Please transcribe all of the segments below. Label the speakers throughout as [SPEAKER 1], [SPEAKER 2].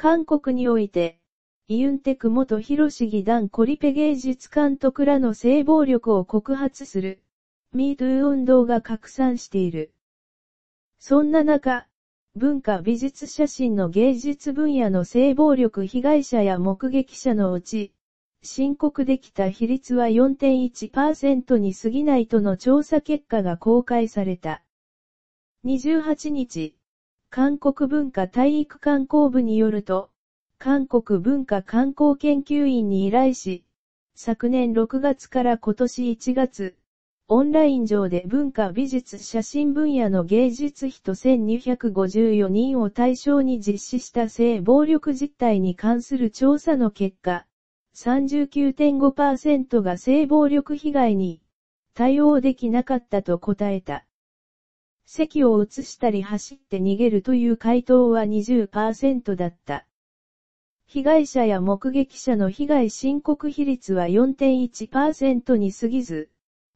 [SPEAKER 1] 韓国において、イユンテク元広市議団コリペ芸術監督らの性暴力を告発する、ミートゥー運動が拡散している。そんな中、文化美術写真の芸術分野の性暴力被害者や目撃者のうち、申告できた比率は4.1%に過ぎないとの調査結果が公開された。28日、韓国文化体育観光部によると、韓国文化観光研究院に依頼し、昨年6月から今年1月、オンライン上で文化美術写真分野の芸術費と1254人を対象に実施した性暴力実態に関する調査の結果、39.5%が性暴力被害に対応できなかったと答えた。席を移したり走って逃げるという回答は20%だった。被害者や目撃者の被害申告比率は4.1%に過ぎず、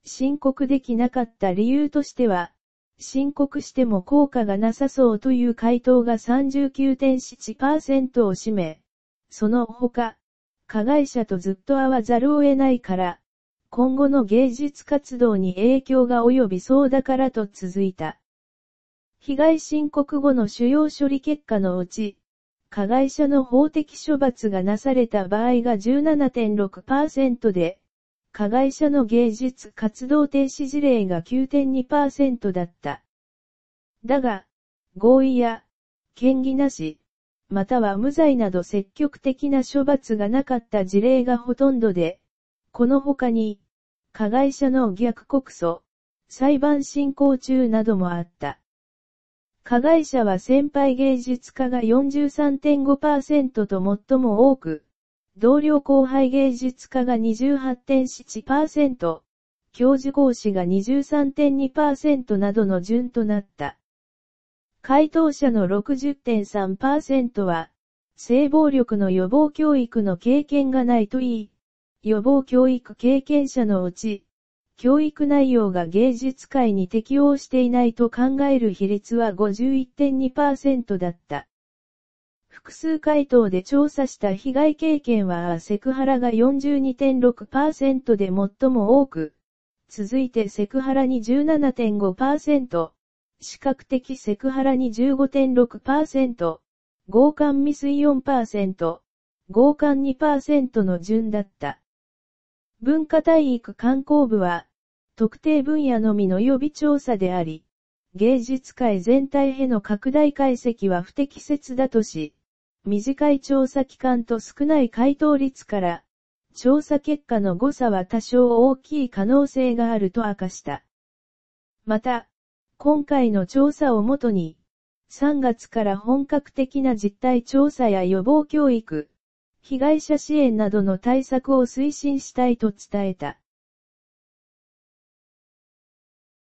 [SPEAKER 1] 申告できなかった理由としては、申告しても効果がなさそうという回答が39.7%を占め、その他、加害者とずっと会わざるを得ないから、今後の芸術活動に影響が及びそうだからと続いた。被害申告後の主要処理結果のうち、加害者の法的処罰がなされた場合が17.6%で、加害者の芸術活動停止事例が9.2%だった。だが、合意や、権疑なし、または無罪など積極的な処罰がなかった事例がほとんどで、この他に、加害者の逆告訴、裁判進行中などもあった。加害者は先輩芸術家が43.5%と最も多く、同僚後輩芸術家が28.7%、教授講師が23.2%などの順となった。回答者の60.3%は、性暴力の予防教育の経験がないといい、予防教育経験者のうち、教育内容が芸術界に適応していないと考える比率は51.2%だった。複数回答で調査した被害経験はセクハラが42.6%で最も多く、続いてセクハラに17.5%、視覚的セクハラに15.6%、強姦未遂4%、強姦2%の順だった。文化体育観光部は、特定分野のみの予備調査であり、芸術界全体への拡大解析は不適切だとし、短い調査期間と少ない回答率から、調査結果の誤差は多少大きい可能性があると明かした。また、今回の調査をもとに、3月から本格的な実態調査や予防教育、被害者支援などの対策を推進したいと伝えた。